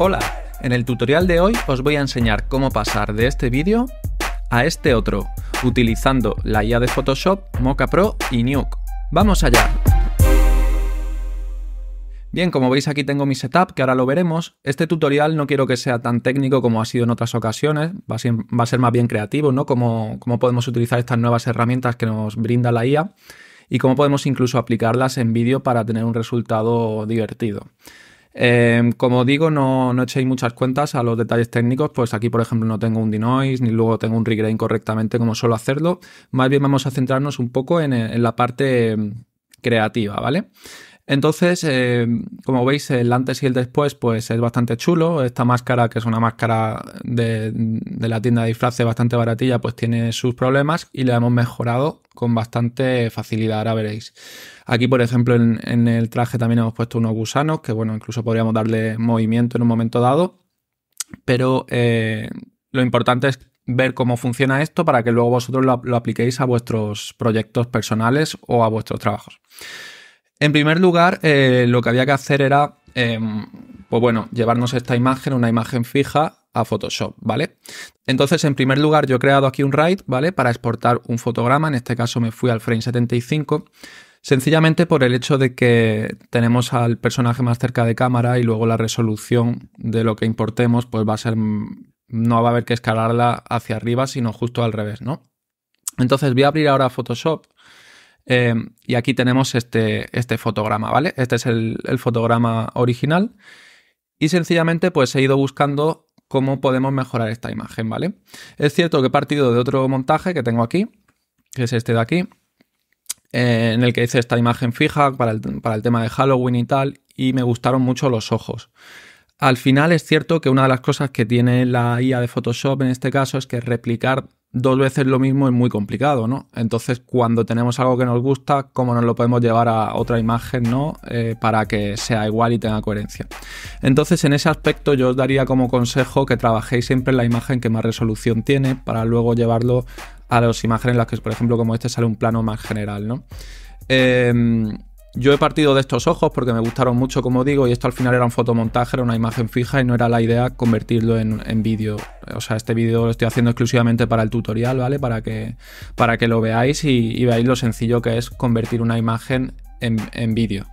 Hola, en el tutorial de hoy os voy a enseñar cómo pasar de este vídeo a este otro, utilizando la IA de Photoshop, Mocha Pro y Nuke. ¡Vamos allá! Bien, como veis aquí tengo mi setup, que ahora lo veremos. Este tutorial no quiero que sea tan técnico como ha sido en otras ocasiones, va a ser, más bien creativo, ¿no? Cómo, cómo podemos utilizar estas nuevas herramientas que nos brinda la IA y cómo podemos incluso aplicarlas en vídeo para tener un resultado divertido. Em, como digo, no, echéis muchas cuentas a los detalles técnicos, pues aquí por ejemplo no tengo un denoise ni luego tengo un regrain correctamente como suelo hacerlo. Más bien vamos a centrarnos un poco en, en la parte em, creativa, ¿vale? Entonces, eh, como veis, el antes y el después pues es bastante chulo. Esta máscara, que es una máscara de, la tienda de disfraces bastante baratilla, pues tiene sus problemas y la hemos mejorado con bastante facilidad, ahora veréis. Aquí, por ejemplo, en, el traje también hemos puesto unos gusanos, que bueno, incluso podríamos darle movimiento en un momento dado, pero eh, lo importante es ver cómo funciona esto para que luego vosotros lo apliquéis a vuestros proyectos personales o a vuestros trabajos. En primer lugar, eh, lo que había que hacer era, em, pues bueno, llevarnos esta imagen, una imagen fija, a Photoshop, ¿vale? Entonces, en primer lugar, yo he creado aquí un write ¿vale? Para exportar un fotograma, en este caso me fui al frame 75, sencillamente por el hecho de que tenemos al personaje más cerca de cámara y luego la resolución de lo que importemos, pues va a ser, no va a haber que escalarla hacia arriba, sino justo al revés, ¿no? Entonces voy a abrir ahora Photoshop Em, y aquí tenemos este, este, fotograma, ¿vale? Este es el, fotograma original. Y sencillamente pues he ido buscando cómo podemos mejorar esta imagen, ¿vale? Es cierto que he partido de otro montaje que tengo aquí, que es este de aquí, eh, en el que hice esta imagen fija para el, para el tema de Halloween y tal, y me gustaron mucho los ojos. Al final es cierto que una de las cosas que tiene la IA de Photoshop en este caso es que replicar dos veces lo mismo es muy complicado, ¿no? Entonces, cuando tenemos algo que nos gusta, ¿cómo nos lo podemos llevar a otra imagen, ¿no? Eh, para que sea igual y tenga coherencia. Entonces, en ese aspecto yo os daría como consejo que trabajéis siempre en la imagen que más resolución tiene para luego llevarlo a las imágenes en las que, por ejemplo, como este sale un plano más general, ¿no? Eh, yo he partido de estos ojos porque me gustaron mucho, como digo, y esto al final era un fotomontaje, era una imagen fija y no era la idea convertirlo en, vídeo. O sea, este vídeo lo estoy haciendo exclusivamente para el tutorial, ¿vale? Para que, para que lo veáis y, veáis lo sencillo que es convertir una imagen en, vídeo.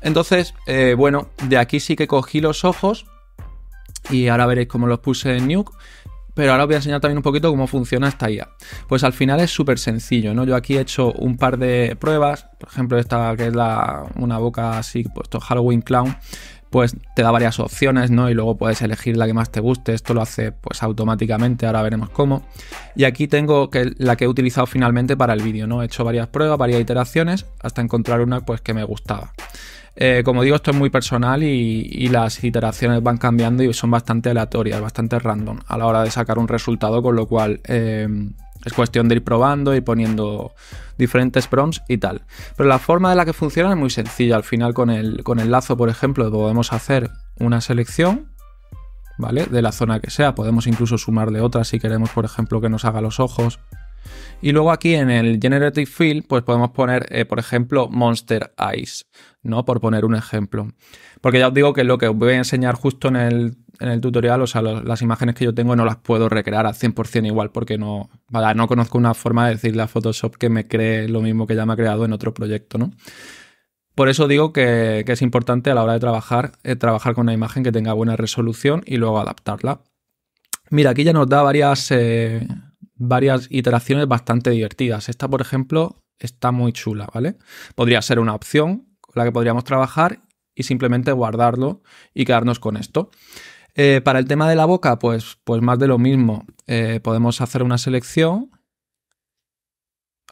Entonces, eh, bueno, de aquí sí que cogí los ojos y ahora veréis cómo los puse en Nuke pero ahora os voy a enseñar también un poquito cómo funciona esta IA. Pues al final es súper sencillo, ¿no? Yo aquí he hecho un par de pruebas, por ejemplo esta que es la, una boca así, puesto pues, Halloween Clown, pues te da varias opciones, ¿no? Y luego puedes elegir la que más te guste, esto lo hace pues automáticamente, ahora veremos cómo. Y aquí tengo que, la que he utilizado finalmente para el vídeo, ¿no? He hecho varias pruebas, varias iteraciones, hasta encontrar una pues que me gustaba. Eh, como digo, esto es muy personal y, las iteraciones van cambiando y son bastante aleatorias, bastante random a la hora de sacar un resultado, con lo cual eh, es cuestión de ir probando y poniendo diferentes prompts y tal. Pero la forma de la que funciona es muy sencilla. Al final con el, lazo, por ejemplo, podemos hacer una selección De la zona que sea. Podemos incluso sumarle otras si queremos, por ejemplo, que nos haga los ojos y luego aquí en el Generative Field, pues podemos poner, eh, por ejemplo, Monster Eyes, ¿no? Por poner un ejemplo. Porque ya os digo que lo que os voy a enseñar justo en el, tutorial, o sea, las imágenes que yo tengo no las puedo recrear al 100% igual, porque no, no conozco una forma de decirle a Photoshop que me cree lo mismo que ya me ha creado en otro proyecto, ¿no? Por eso digo que, es importante a la hora de trabajar, eh, trabajar con una imagen que tenga buena resolución y luego adaptarla. Mira, aquí ya nos da varias... Eh, varias iteraciones bastante divertidas. Esta, por ejemplo, está muy chula, ¿vale? Podría ser una opción con la que podríamos trabajar y simplemente guardarlo y quedarnos con esto. Eh, para el tema de la boca, pues, pues más de lo mismo. Eh, podemos hacer una selección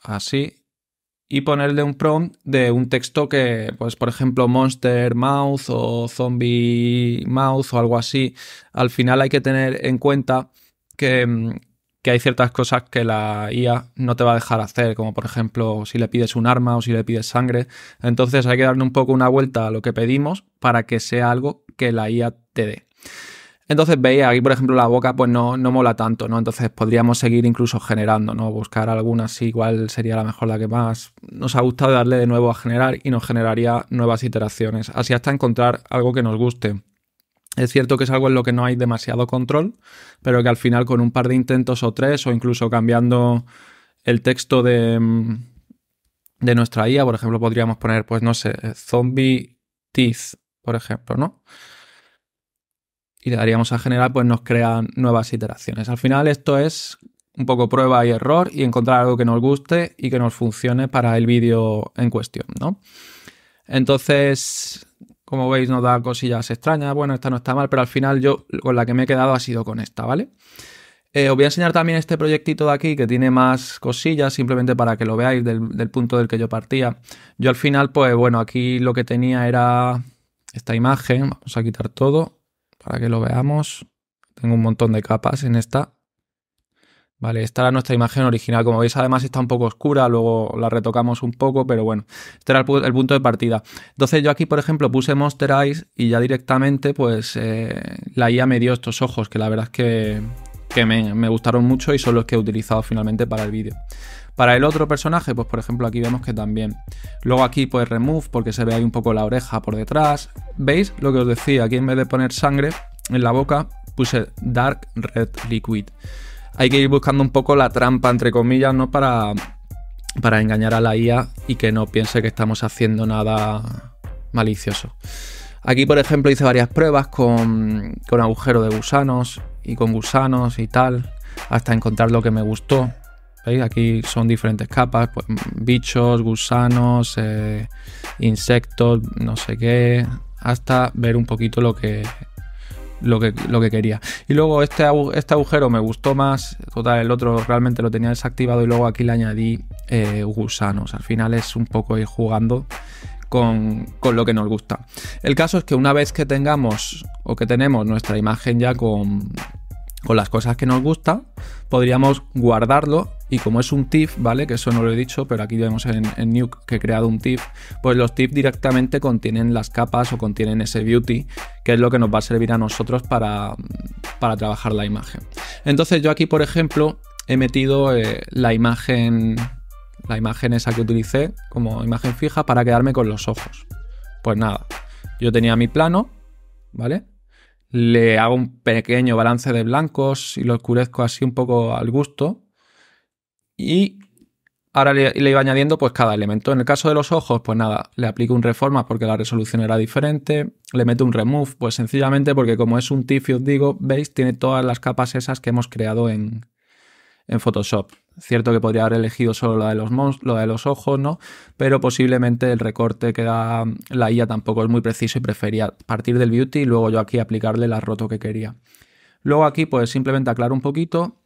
así y ponerle un prompt de un texto que, pues por ejemplo, Monster Mouth o Zombie Mouth o algo así. Al final hay que tener en cuenta que, mm, que hay ciertas cosas que la IA no te va a dejar hacer, como por ejemplo si le pides un arma o si le pides sangre. Entonces hay que darle un poco una vuelta a lo que pedimos para que sea algo que la IA te dé. Entonces veía aquí, por ejemplo, la boca pues no, no mola tanto, ¿no? Entonces podríamos seguir incluso generando, ¿no? Buscar alguna igual sería la mejor, la que más nos ha gustado darle de nuevo a generar y nos generaría nuevas iteraciones, así hasta encontrar algo que nos guste. Es cierto que es algo en lo que no hay demasiado control, pero que al final con un par de intentos o tres, o incluso cambiando el texto de, mm, nuestra IA, por ejemplo, podríamos poner, pues no sé, zombie teeth, por ejemplo, ¿no? Y le daríamos a generar, pues nos crean nuevas iteraciones. Al final esto es un poco prueba y error y encontrar algo que nos guste y que nos funcione para el vídeo en cuestión, ¿no? Entonces, como veis, nos da cosillas extrañas. Bueno, esta no está mal, pero al final yo con la que me he quedado ha sido con esta, ¿vale? Eh, os voy a enseñar también este proyectito de aquí que tiene más cosillas, simplemente para que lo veáis del, punto del que yo partía. Yo al final, pues bueno, aquí lo que tenía era esta imagen. Vamos a quitar todo para que lo veamos. Tengo un montón de capas en esta. Vale, esta era nuestra imagen original. Como veis, además está un poco oscura, luego la retocamos un poco, pero bueno, este era el, punto de partida. Entonces yo aquí, por ejemplo, puse Monster Eyes y ya directamente, pues, eh, la IA me dio estos ojos, que la verdad es que, me, me, gustaron mucho y son los que he utilizado finalmente para el vídeo. Para el otro personaje, pues por ejemplo aquí vemos que también. Luego aquí pues remove porque se ve ahí un poco la oreja por detrás. ¿Veis lo que os decía? Aquí en vez de poner sangre en la boca puse dark red liquid hay que ir buscando un poco la trampa, entre comillas, ¿no? Para, para engañar a la IA y que no piense que estamos haciendo nada malicioso. Aquí, por ejemplo, hice varias pruebas con, agujero de gusanos y con gusanos y tal, hasta encontrar lo que me gustó. Aquí son diferentes capas, pues, bichos, gusanos, eh, insectos, no sé qué, hasta ver un poquito lo que, lo que, quería. Y luego este, este agujero me gustó más, el otro realmente lo tenía desactivado y luego aquí le añadí eh, gusanos. Al final es un poco ir jugando con, lo que nos gusta. El caso es que una vez que tengamos o que tenemos nuestra imagen ya con, con las cosas que nos gusta, podríamos guardarlo y como es un tip, ¿vale? Que eso no lo he dicho, pero aquí vemos en, Nuke que he creado un tip, pues los tips directamente contienen las capas o contienen ese beauty, que es lo que nos va a servir a nosotros para, trabajar la imagen. Entonces yo aquí, por ejemplo, he metido eh, la imagen la imagen esa que utilicé como imagen fija para quedarme con los ojos. Pues nada, yo tenía mi plano, ¿vale? Le hago un pequeño balance de blancos y lo oscurezco así un poco al gusto, y ahora le, iba añadiendo pues cada elemento. En el caso de los ojos, pues nada, le aplico un reforma porque la resolución era diferente. Le meto un remove, pues sencillamente porque como es un TIFF, os digo, veis, tiene todas las capas esas que hemos creado en, en Photoshop. Cierto que podría haber elegido solo la de, los la de los ojos, ¿no? Pero posiblemente el recorte que da la IA tampoco es muy preciso y prefería partir del beauty y luego yo aquí aplicarle la roto que quería. Luego aquí pues simplemente aclaro un poquito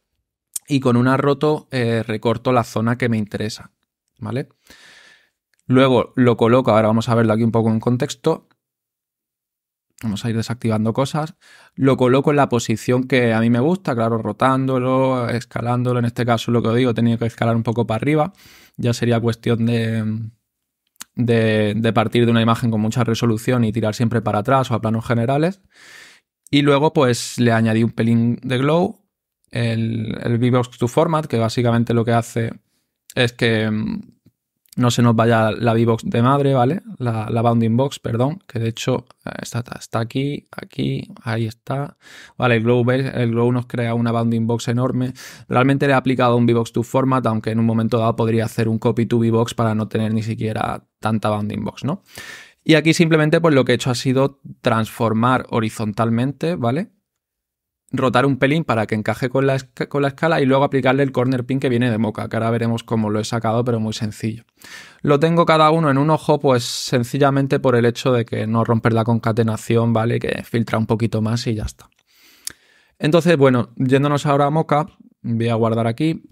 y con una roto eh, recorto la zona que me interesa, ¿vale? Luego lo coloco, ahora vamos a verlo aquí un poco en contexto. Vamos a ir desactivando cosas. Lo coloco en la posición que a mí me gusta, claro, rotándolo, escalándolo. En este caso, lo que os digo, he tenido que escalar un poco para arriba. Ya sería cuestión de, de partir de una imagen con mucha resolución y tirar siempre para atrás o a planos generales. Y luego, pues le añadí un pelín de glow el, el Vivox to Format, que básicamente lo que hace es que mm, no se nos vaya la vbox de madre, ¿vale? La, Bounding Box, perdón, que de hecho eh, está, está aquí, aquí, ahí está. Vale, el Glow, el Glow nos crea una Bounding Box enorme. Realmente le he aplicado un vbox to Format, aunque en un momento dado podría hacer un Copy to vbox para no tener ni siquiera tanta Bounding Box, ¿no? Y aquí simplemente pues lo que he hecho ha sido transformar horizontalmente, ¿vale? rotar un pelín para que encaje con la, escala y luego aplicarle el corner pin que viene de Moca, que ahora veremos cómo lo he sacado, pero muy sencillo. Lo tengo cada uno en un ojo, pues sencillamente por el hecho de que no romper la concatenación, ¿vale? Que filtra un poquito más y ya está. Entonces, bueno, yéndonos ahora a Moca, voy a guardar aquí.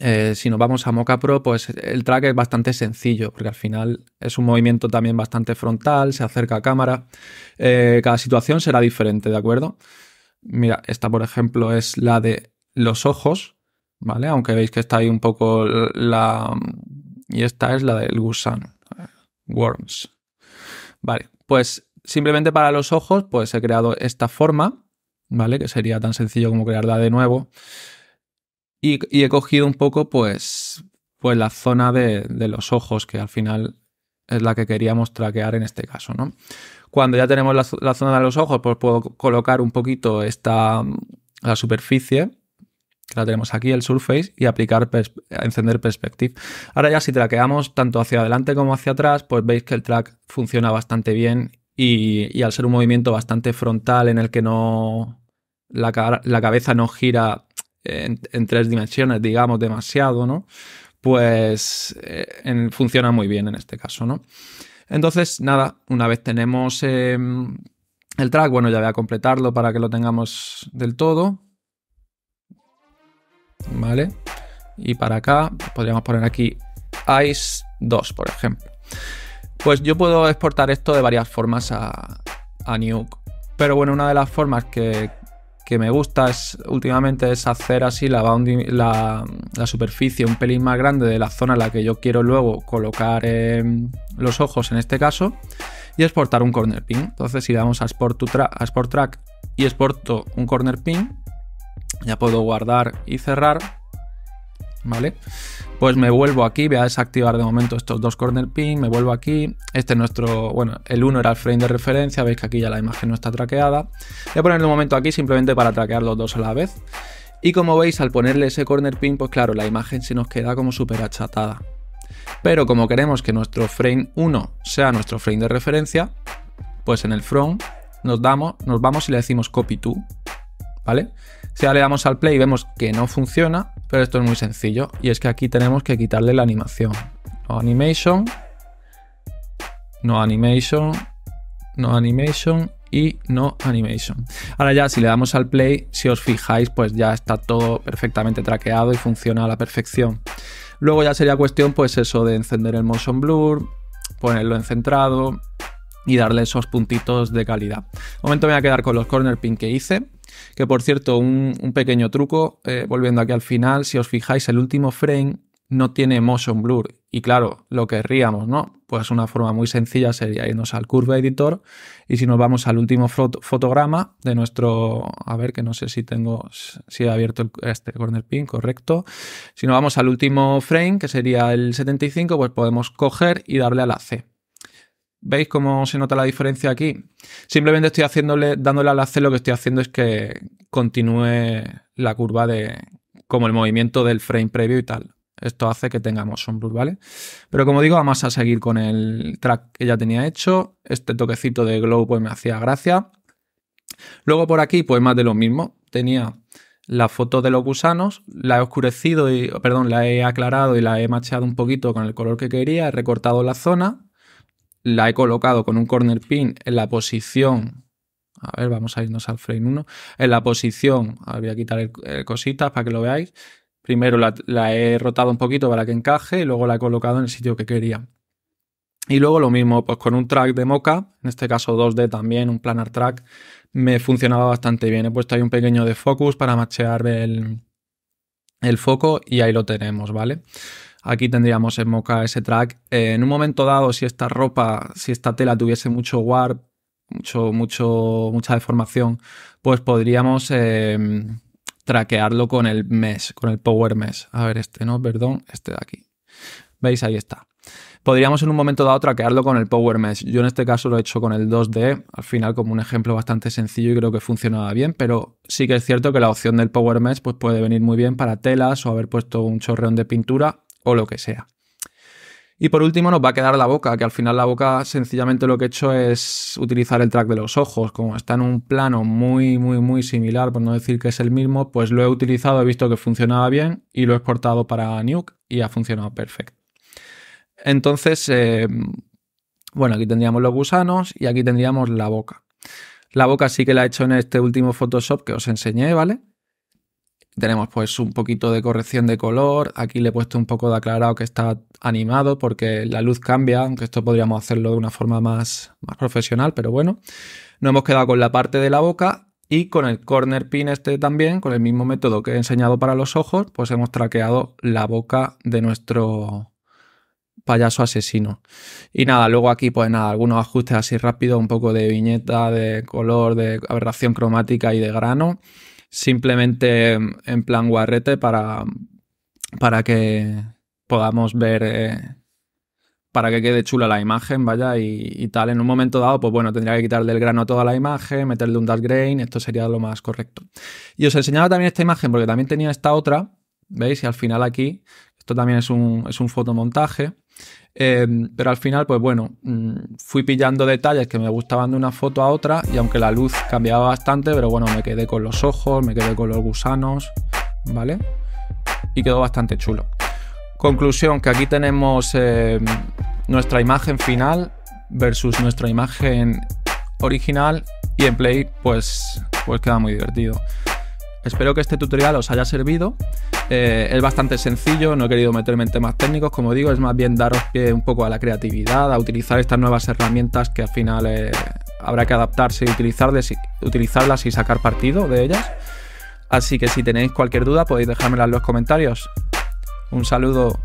Eh, si nos vamos a Mocha Pro, pues el track es bastante sencillo, porque al final es un movimiento también bastante frontal, se acerca a cámara. Eh, cada situación será diferente, ¿de acuerdo? Mira, esta por ejemplo es la de los ojos, ¿vale? Aunque veis que está ahí un poco la... Y esta es la del gusano, worms. Vale, pues simplemente para los ojos, pues he creado esta forma, ¿vale? Que sería tan sencillo como crearla de nuevo. Y, he cogido un poco, pues, pues la zona de, de los ojos, que al final es la que queríamos traquear en este caso, ¿no? Cuando ya tenemos la, zona de los ojos, pues puedo colocar un poquito esta, mm, la superficie, que la tenemos aquí, el surface, y aplicar, encender perspective. Ahora ya si quedamos tanto hacia adelante como hacia atrás, pues veis que el track funciona bastante bien y, al ser un movimiento bastante frontal en el que no la, cabeza no gira en, tres dimensiones, digamos, demasiado, ¿no? Pues eh, funciona muy bien en este caso, ¿no? Entonces, nada, una vez tenemos em, el track, bueno, ya voy a completarlo para que lo tengamos del todo. ¿Vale? Y para acá podríamos poner aquí Ice 2, por ejemplo. Pues yo puedo exportar esto de varias formas a, a Nuke. Pero bueno, una de las formas que que me gusta es, últimamente es hacer así la, la, superficie un pelín más grande de la zona en la que yo quiero luego colocar em, los ojos en este caso y exportar un corner pin. Entonces si damos a export Track y exporto un corner pin, ya puedo guardar y cerrar ¿vale? Pues me vuelvo aquí, voy a desactivar de momento estos dos corner pin, me vuelvo aquí, este es nuestro, bueno, el 1 era el frame de referencia, veis que aquí ya la imagen no está traqueada, voy a poner de momento aquí simplemente para traquear los dos a la vez. Y como veis, al ponerle ese corner pin, pues claro, la imagen se nos queda como súper achatada. Pero como queremos que nuestro frame 1 sea nuestro frame de referencia, pues en el front nos, damos, nos vamos y le decimos copy to, ¿vale? Si ahora le damos al play y vemos que no funciona, pero esto es muy sencillo y es que aquí tenemos que quitarle la animación. No animation, no animation, no animation y no animation. Ahora ya si le damos al play, si os fijáis, pues ya está todo perfectamente traqueado y funciona a la perfección. Luego ya sería cuestión pues eso de encender el motion blur, ponerlo en centrado y darle esos puntitos de calidad. De momento voy a quedar con los corner pin que hice que por cierto, un, pequeño truco, eh, volviendo aquí al final, si os fijáis, el último frame no tiene motion blur. Y claro, lo querríamos, ¿no? Pues una forma muy sencilla sería irnos al Curve Editor y si nos vamos al último fotograma de nuestro, a ver que no sé si tengo, si he abierto este corner pin, correcto. Si nos vamos al último frame, que sería el 75, pues podemos coger y darle a la C. ¿Veis cómo se nota la diferencia aquí? Simplemente estoy haciéndole, dándole al hacer lo que estoy haciendo es que continúe la curva de como el movimiento del frame previo y tal. Esto hace que tengamos sombrus, ¿vale? Pero como digo, vamos a seguir con el track que ya tenía hecho. Este toquecito de glow pues me hacía gracia. Luego por aquí pues más de lo mismo. Tenía la foto de los gusanos, la he oscurecido y, perdón, la he aclarado y la he machado un poquito con el color que quería, he recortado la zona la he colocado con un corner pin en la posición, a ver, vamos a irnos al frame 1, en la posición, había voy a quitar cositas para que lo veáis, primero la, he rotado un poquito para que encaje y luego la he colocado en el sitio que quería. Y luego lo mismo, pues con un track de mocha, en este caso 2D también, un planar track, me funcionaba bastante bien. He puesto ahí un pequeño de focus para machear el, el foco y ahí lo tenemos, ¿vale? Aquí tendríamos en Mocha ese track. Eh, en un momento dado, si esta ropa, si esta tela tuviese mucho warp, mucho, mucho, mucha deformación, pues podríamos em, traquearlo con el mesh, con el power mesh. A ver, este no, perdón, este de aquí. ¿Veis? Ahí está. Podríamos en un momento dado traquearlo con el Power Mesh. Yo en este caso lo he hecho con el 2D, al final como un ejemplo bastante sencillo y creo que funcionaba bien, pero sí que es cierto que la opción del Power Mesh pues puede venir muy bien para telas o haber puesto un chorreón de pintura o lo que sea. Y por último nos va a quedar la boca, que al final la boca sencillamente lo que he hecho es utilizar el track de los ojos. Como está en un plano muy, muy, muy similar, por no decir que es el mismo, pues lo he utilizado, he visto que funcionaba bien y lo he exportado para Nuke y ha funcionado perfecto. Entonces, eh, bueno, aquí tendríamos los gusanos y aquí tendríamos la boca. La boca sí que la he hecho en este último Photoshop que os enseñé, ¿vale? Tenemos pues un poquito de corrección de color, aquí le he puesto un poco de aclarado que está animado porque la luz cambia, aunque esto podríamos hacerlo de una forma más, más profesional, pero bueno. Nos hemos quedado con la parte de la boca y con el corner pin este también, con el mismo método que he enseñado para los ojos, pues hemos traqueado la boca de nuestro payaso asesino. Y nada, luego aquí pues nada, algunos ajustes así rápido un poco de viñeta, de color, de aberración cromática y de grano simplemente en plan guarrete para, para que podamos ver, eh, para que quede chula la imagen, vaya, y, tal. En un momento dado, pues bueno, tendría que quitarle el grano a toda la imagen, meterle un dark grain, esto sería lo más correcto. Y os enseñaba también esta imagen porque también tenía esta otra, ¿veis? Y al final aquí, esto también es es un fotomontaje. Em, pero al final, pues bueno, mm, fui pillando detalles que me gustaban de una foto a otra y aunque la luz cambiaba bastante, pero bueno, me quedé con los ojos, me quedé con los gusanos, ¿vale? Y quedó bastante chulo. Conclusión, que aquí tenemos em, nuestra imagen final versus nuestra imagen original y en Play pues, pues queda muy divertido. Espero que este tutorial os haya servido. Eh, es bastante sencillo, no he querido meterme en temas técnicos, como digo, es más bien daros pie un poco a la creatividad, a utilizar estas nuevas herramientas que al final eh, habrá que adaptarse y utilizarlas y sacar partido de ellas. Así que si tenéis cualquier duda podéis dejármela en los comentarios. Un saludo.